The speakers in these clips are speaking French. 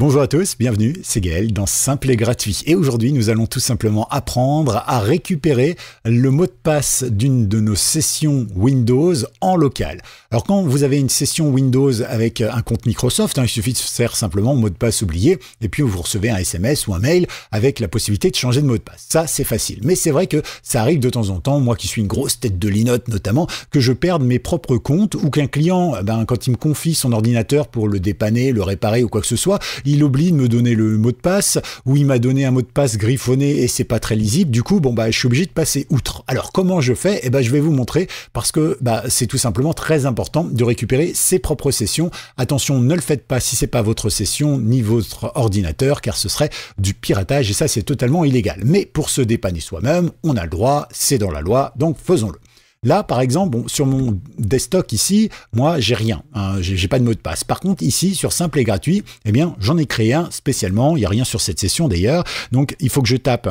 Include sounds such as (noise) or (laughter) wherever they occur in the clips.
Bonjour à tous, bienvenue, c'est Gaël dans Simple et Gratuit. Et aujourd'hui, nous allons tout simplement apprendre à récupérer le mot de passe d'une de nos sessions Windows en local. Alors quand vous avez une session Windows avec un compte Microsoft, hein, il suffit de faire simplement mot de passe oublié, et puis vous recevez un SMS ou un mail avec la possibilité de changer de mot de passe. Ça, c'est facile. Mais c'est vrai que ça arrive de temps en temps, moi qui suis une grosse tête de linotte notamment, que je perde mes propres comptes ou qu'un client, eh ben, quand il me confie son ordinateur pour le dépanner, le réparer ou quoi que ce soit, il oublie de me donner le mot de passe, ou il m'a donné un mot de passe griffonné et c'est pas très lisible, du coup, bon, bah, je suis obligé de passer outre. Alors, comment je fais Eh ben, je vais vous montrer, parce que bah, c'est tout simplement très important de récupérer ses propres sessions. Attention, ne le faites pas si c'est pas votre session, ni votre ordinateur, car ce serait du piratage, et ça, c'est totalement illégal. Mais pour se dépanner soi-même, on a le droit, c'est dans la loi, donc faisons-le. Là, par exemple, sur mon desktop ici, moi, j'ai rien. Hein, je n'ai pas de mot de passe. Par contre, ici, sur simple et gratuit, eh bien, j'en ai créé un spécialement. Il n'y a rien sur cette session d'ailleurs. Donc, il faut que je tape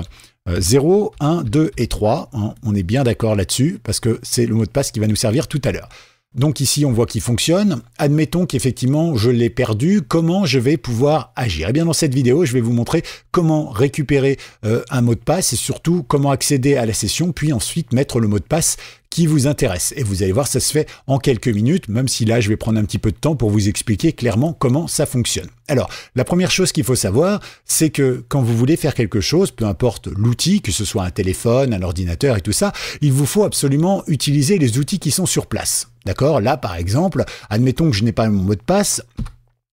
0, 1, 2 et 3. Hein. on est bien d'accord là-dessus parce que c'est le mot de passe qui va nous servir tout à l'heure. Donc ici, on voit qu'il fonctionne. Admettons qu'effectivement, je l'ai perdu. Comment je vais pouvoir agir Eh bien, dans cette vidéo, je vais vous montrer comment récupérer euh, un mot de passe et surtout comment accéder à la session, puis ensuite mettre le mot de passe qui vous intéresse. Et vous allez voir, ça se fait en quelques minutes, même si là, je vais prendre un petit peu de temps pour vous expliquer clairement comment ça fonctionne. Alors, la première chose qu'il faut savoir, c'est que quand vous voulez faire quelque chose, peu importe l'outil, que ce soit un téléphone, un ordinateur et tout ça, il vous faut absolument utiliser les outils qui sont sur place. D'accord Là, par exemple, admettons que je n'ai pas mon mot de passe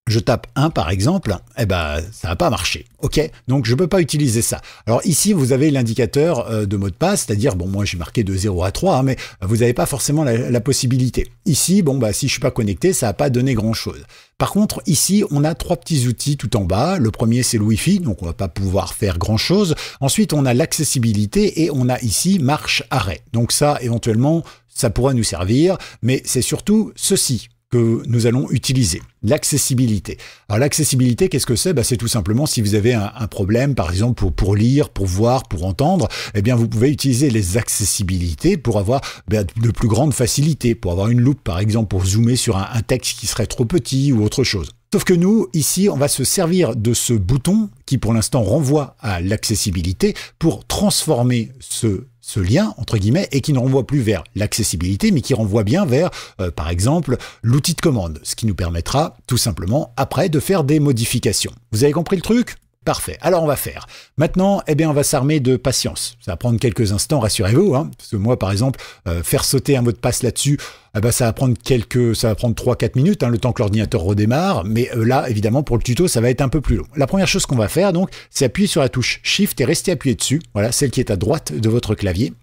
je tape 1 par exemple, eh ben ça n'a pas marché. OK Donc je ne peux pas utiliser ça. Alors ici, vous avez l'indicateur euh, de mot de passe, c'est-à-dire, bon, moi j'ai marqué de 0 à 3, hein, mais vous n'avez pas forcément la, possibilité. Ici, bon, bah, si je ne suis pas connecté, ça n'a pas donné grand-chose. Par contre, ici, on a trois petits outils tout en bas. Le premier, c'est le Wi-Fi, donc on va pas pouvoir faire grand-chose. Ensuite, on a l'accessibilité et on a ici marche-arrêt. Donc ça, éventuellement, ça pourra nous servir, mais c'est surtout ceci nous allons utiliser, l'accessibilité. Alors l'accessibilité, qu'est-ce que c'est bah, C'est tout simplement si vous avez un, problème, par exemple pour, pour, lire, pour voir, pour entendre, eh bien vous pouvez utiliser les accessibilités pour avoir ben, de plus grandes facilité, pour avoir une loupe par exemple, pour zoomer sur un texte qui serait trop petit ou autre chose. Sauf que nous, ici, on va se servir de ce bouton qui pour l'instant renvoie à l'accessibilité pour transformer ce, lien, entre guillemets, et qui ne renvoie plus vers l'accessibilité, mais qui renvoie bien vers, euh, par exemple, l'outil de commande, ce qui nous permettra tout simplement après de faire des modifications. Vous avez compris le truc Parfait. Alors on va faire. Maintenant, eh bien, on va s'armer de patience. Ça va prendre quelques instants, rassurez-vous. Hein, parce que moi, par exemple, euh, faire sauter un mot de passe là-dessus, eh ben, ça va prendre quelques, ça va prendre 3-4 minutes, hein, le temps que l'ordinateur redémarre. Mais euh, là, évidemment, pour le tuto, ça va être un peu plus long. La première chose qu'on va faire, donc, c'est appuyer sur la touche Shift et rester appuyé dessus. Voilà, celle qui est à droite de votre clavier.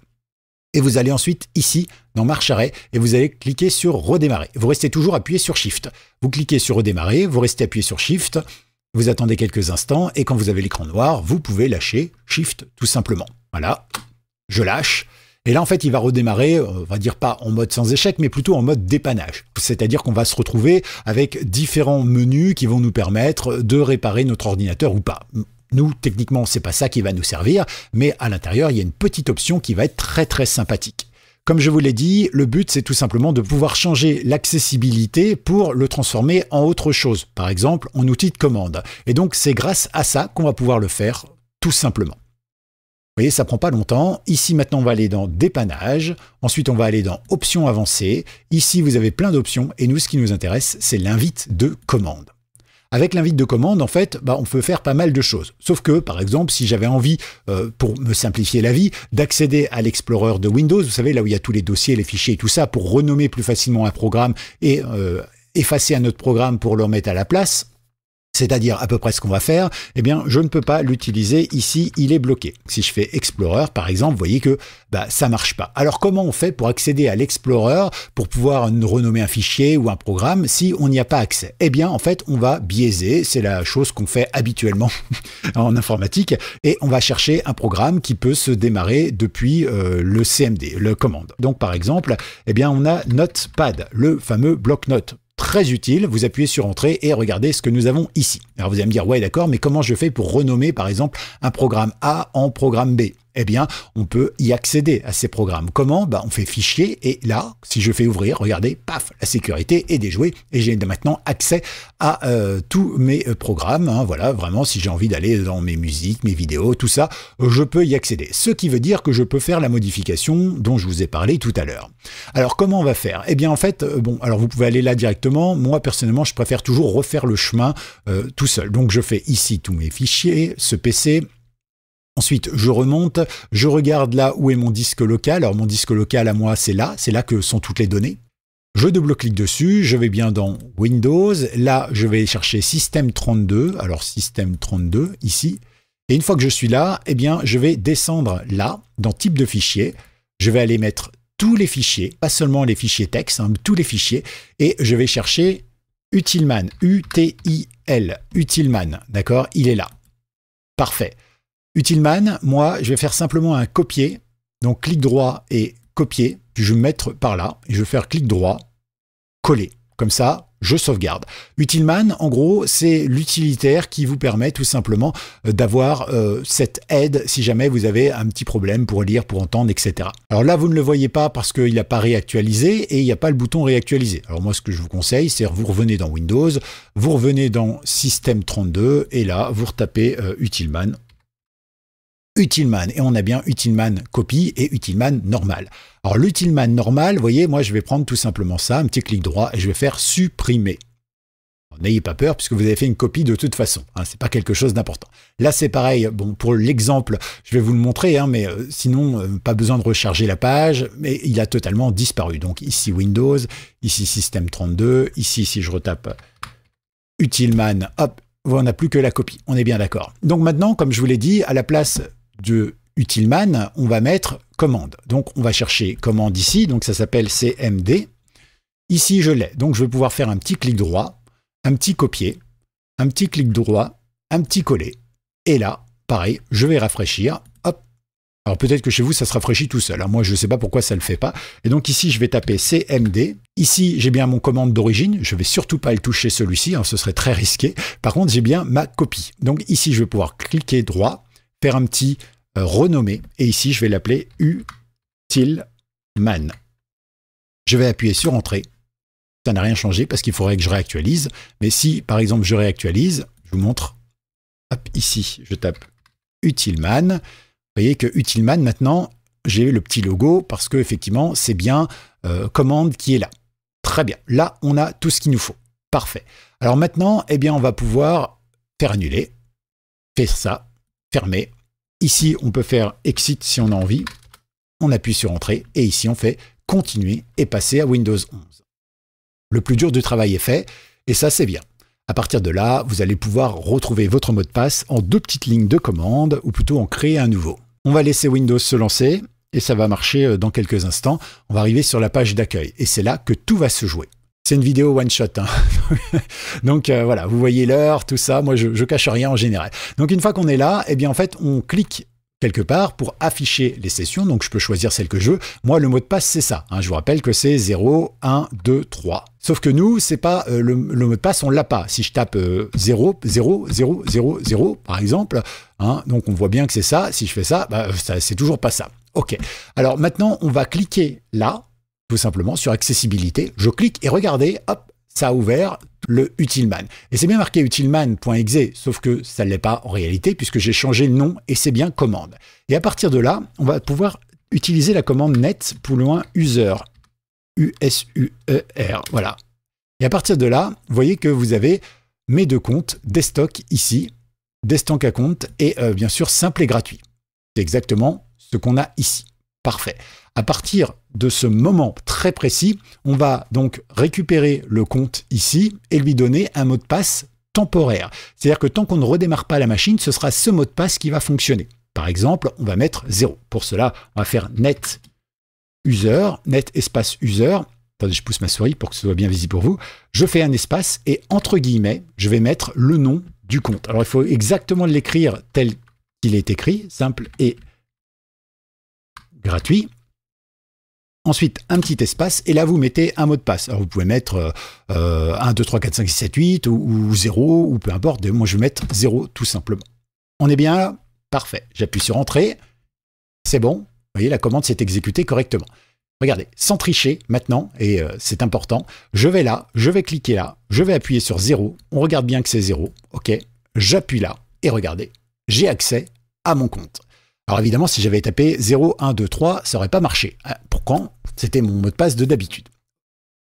Et vous allez ensuite ici dans marche arrêt et vous allez cliquer sur redémarrer. Vous restez toujours appuyé sur Shift. Vous cliquez sur redémarrer, vous restez appuyé sur Shift. Vous attendez quelques instants et quand vous avez l'écran noir, vous pouvez lâcher Shift tout simplement. Voilà, je lâche. Et là, en fait, il va redémarrer, euh, on va dire pas en mode sans échec, mais plutôt en mode dépannage. C'est-à-dire qu'on va se retrouver avec différents menus qui vont nous permettre de réparer notre ordinateur ou pas. Nous, techniquement, c'est pas ça qui va nous servir, mais à l'intérieur, il y a une petite option qui va être très très sympathique. Comme je vous l'ai dit, le but c'est tout simplement de pouvoir changer l'accessibilité pour le transformer en autre chose, par exemple en outil de commande. Et donc c'est grâce à ça qu'on va pouvoir le faire tout simplement. Vous voyez, ça prend pas longtemps. Ici, maintenant, on va aller dans dépannage. Ensuite, on va aller dans options avancées. Ici, vous avez plein d'options. Et nous, ce qui nous intéresse, c'est l'invite de commande. Avec l'invite de commande, en fait, bah, on peut faire pas mal de choses. Sauf que, par exemple, si j'avais envie, euh, pour me simplifier la vie, d'accéder à l'explorer de Windows, vous savez, là où il y a tous les dossiers, les fichiers et tout ça, pour renommer plus facilement un programme et euh, effacer un autre programme pour le remettre à la place, c'est-à-dire à peu près ce qu'on va faire, eh bien, je ne peux pas l'utiliser ici, il est bloqué. Si je fais Explorer, par exemple, vous voyez que bah, ça marche pas. Alors, comment on fait pour accéder à l'Explorer, pour pouvoir renommer un fichier ou un programme si on n'y a pas accès Eh bien, en fait, on va biaiser, c'est la chose qu'on fait habituellement (laughs) en informatique, et on va chercher un programme qui peut se démarrer depuis euh, le CMD, le commande. Donc, par exemple, eh bien, on a Notepad, le fameux bloc-notes très utile. Vous appuyez sur Entrée et regardez ce que nous avons ici. Alors vous allez me dire, ouais d'accord, mais comment je fais pour renommer par exemple un programme A en programme B eh bien, on peut y accéder à ces programmes. Comment bah, On fait fichier et là, si je fais ouvrir, regardez, paf, la sécurité est déjouée et j'ai maintenant accès à euh, tous mes euh, programmes. Hein. voilà, vraiment, si j'ai envie d'aller dans mes musiques, mes vidéos, tout ça, je peux y accéder. Ce qui veut dire que je peux faire la modification dont je vous ai parlé tout à l'heure. Alors, comment on va faire Eh bien, en fait, euh, bon, alors vous pouvez aller là directement. Moi, personnellement, je préfère toujours refaire le chemin tout seul. Donc je fais ici tous mes fichiers, ce PC, Ensuite, je remonte, je regarde là où est mon disque local. Alors mon disque local à moi, c'est là, c'est là que sont toutes les données. Je double-clique dessus, je vais bien dans Windows. Là, je vais chercher Système 32. Alors Système 32 ici. Et une fois que je suis là, eh bien, je vais descendre là dans Type de fichier. Je vais aller mettre tous les fichiers, pas seulement les fichiers texte, hein, tous les fichiers, et je vais chercher Utilman, u t i L, Utilman, d'accord Il est là. Parfait. Utilman, moi, je vais faire simplement un copier. Donc, clic droit et copier. Puis je vais me mettre par là. Et je vais faire clic droit, coller. Comme ça, je sauvegarde. Utilman, en gros, c'est l'utilitaire qui vous permet tout simplement euh, d'avoir euh, cette aide si jamais vous avez un petit problème pour lire, pour entendre, etc. Alors là, vous ne le voyez pas parce qu'il n'a pas réactualisé et il n'y a pas le bouton réactualiser. Alors moi, ce que je vous conseille, c'est vous revenez dans Windows, vous revenez dans Système 32 et là, vous retapez euh, Utilman Utilman. Et on a bien Utilman copie et Utilman normal. Alors l'Utilman normal, vous voyez, moi je vais prendre tout simplement ça, un petit clic droit, et je vais faire supprimer. N'ayez pas peur, puisque vous avez fait une copie de toute façon. Hein, Ce n'est pas quelque chose d'important. Là, c'est pareil. Bon, pour l'exemple, je vais vous le montrer, hein, mais euh, sinon, euh, pas besoin de recharger la page. Mais il a totalement disparu. Donc ici Windows, ici Système 32, ici si je retape Utilman, hop, on n'a plus que la copie. On est bien d'accord. Donc maintenant, comme je vous l'ai dit, à la place de utilman, on va mettre commande. Donc on va chercher commande ici, donc ça s'appelle cmd. Ici je l'ai, donc je vais pouvoir faire un petit clic droit, un petit copier, un petit clic droit, un petit coller. Et là, pareil, je vais rafraîchir. Hop. Alors peut-être que chez vous ça se rafraîchit tout seul. Hein. Moi je ne sais pas pourquoi ça ne le fait pas. Et donc ici je vais taper cmd. Ici j'ai bien mon commande d'origine. Je vais surtout pas le toucher celui-ci, hein. ce serait très risqué. Par contre j'ai bien ma copie. Donc ici je vais pouvoir cliquer droit un petit euh, renommé. Et ici, je vais l'appeler Utilman. Je vais appuyer sur Entrée. Ça n'a rien changé parce qu'il faudrait que je réactualise. Mais si, par exemple, je réactualise, je vous montre. ici, je tape Utilman. Vous voyez que Utilman, maintenant, j'ai le petit logo parce que effectivement, c'est bien euh, commande qui est là. Très bien. Là, on a tout ce qu'il nous faut. Parfait. Alors maintenant, eh bien, on va pouvoir faire annuler, faire ça, fermé. Ici, on peut faire exit si on a envie. On appuie sur entrée et ici, on fait continuer et passer à Windows 11. Le plus dur du travail est fait et ça, c'est bien. À partir de là, vous allez pouvoir retrouver votre mot de passe en deux petites lignes de commande ou plutôt en créer un nouveau. On va laisser Windows se lancer et ça va marcher euh, dans quelques instants. On va arriver sur la page d'accueil et c'est là que tout va se jouer. C'est une vidéo one shot. Hein. (laughs) Donc euh, voilà, vous voyez l'heure, tout ça. Moi, je, je cache rien en général. Donc une fois qu'on est là, eh bien en fait, on clique quelque part pour afficher les sessions. Donc je peux choisir celle que je veux. Moi, le mot de passe, c'est ça. Hein. Je vous rappelle que c'est 0, 1, 2, 3. Sauf que nous, c'est pas euh, le, mot de passe, on l'a pas. Si je tape 0, 0, 0, 0, 0, par exemple, hein, donc on voit bien que c'est ça. Si je fais ça, bah, ça c'est toujours pas ça. OK. Alors maintenant, on va cliquer là tout simplement sur accessibilité. Je clique et regardez, hop, ça a ouvert le Utilman. Et c'est bien marqué utilman.exe, sauf que ça ne l'est pas en réalité, puisque j'ai changé le nom et c'est bien commande. Et à partir de là, on va pouvoir utiliser la commande net pour loin user. U-S-U-E-R, voilà. Et à partir de là, vous voyez que vous avez mes deux comptes, Destock ici, Destock à compte, et euh, bien sûr simple et gratuit. C'est exactement ce qu'on a ici. Parfait. À partir de ce moment très précis, on va donc récupérer le compte ici et lui donner un mot de passe temporaire. C'est-à-dire que tant qu'on ne redémarre pas la machine, ce sera ce mot de passe qui va fonctionner. Par exemple, on va mettre 0. Pour cela, on va faire net user, net espace user. Attendez, je pousse ma souris pour que ce soit bien visible pour vous. Je fais un espace et entre guillemets, je vais mettre le nom du compte. Alors il faut exactement l'écrire tel qu'il est écrit, simple et gratuit. Ensuite, un petit espace, et là, vous mettez un mot de passe. Alors, vous pouvez mettre 1, 2, 3, 4, 5, 6, 7, 8, ou, 0, ou peu importe. Moi, je vais mettre 0, tout simplement. On est bien là Parfait. J'appuie sur Entrée. C'est bon. Vous voyez, la commande s'est exécutée correctement. Regardez, sans tricher maintenant, et euh, c'est important, je vais là, je vais cliquer là, je vais appuyer sur 0. On regarde bien que c'est 0. OK. J'appuie là, et regardez, j'ai accès à mon compte. Alors évidemment, si j'avais tapé 0, 1, 2, 3, ça n'aurait pas marché. Ah, Pourquoi C'était mon mot de passe de d'habitude.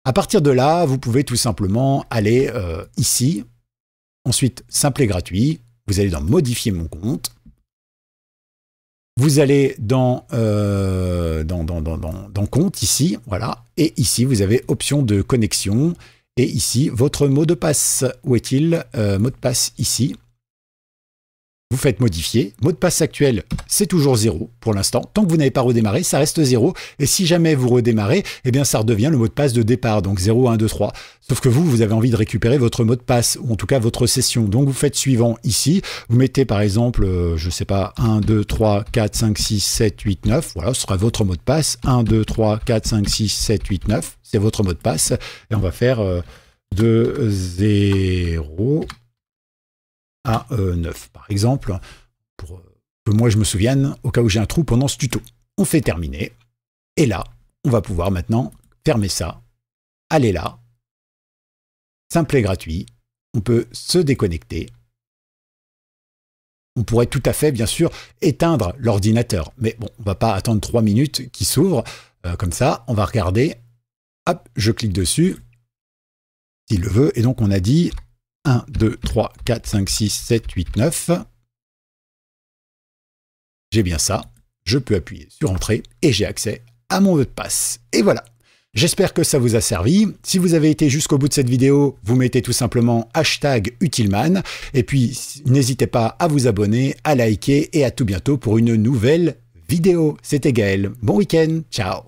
À partir de là, vous pouvez tout simplement aller euh, ici, ensuite simple et gratuit, vous allez dans modifier mon compte, vous allez euh, dans, dans, compte ici, voilà, et ici vous avez option de connexion, et ici votre mot de passe, où est-il euh, Mot de passe ici, vous faites modifier. Mot de passe actuel, c'est toujours 0 pour l'instant. Tant que vous n'avez pas redémarré, ça reste 0. Et si jamais vous redémarrez, eh bien ça redevient le mot de passe de départ, donc 0, 1, 2, 3. Sauf que vous, vous avez envie de récupérer votre mot de passe, ou en tout cas votre session. Donc vous faites suivant ici. Vous mettez par exemple, euh, je ne sais pas, 1, 2, 3, 4, 5, 6, 7, 8, 9. Voilà, ce sera votre mot de passe. 1, 2, 3, 4, 5, 6, 7, 8, 9. C'est votre mot de passe. Et on va faire... 2, euh, 0 à 9, euh, par exemple, pour euh, que moi je me souvienne, au cas où j'ai un trou pendant ce tuto. On fait terminer, et là, on va pouvoir maintenant fermer ça, Allez là, simple et gratuit, on peut se déconnecter. On pourrait tout à fait, bien sûr, éteindre l'ordinateur, mais bon, on va pas attendre 3 minutes qu'il s'ouvre, euh, comme ça, on va regarder, hop, je clique dessus, s'il le veut, et donc on a dit 1, 2, 3, 4, 5, 6, 7, 8, 9. J'ai bien ça. Je peux appuyer sur Entrée et j'ai accès à mon mot de passe. Et voilà. J'espère que ça vous a servi. Si vous avez été jusqu'au bout de cette vidéo, vous mettez tout simplement hashtag Utileman. Et puis, n'hésitez pas à vous abonner, à liker et à tout bientôt pour une nouvelle vidéo. C'était Gaël. Bon week-end. Ciao.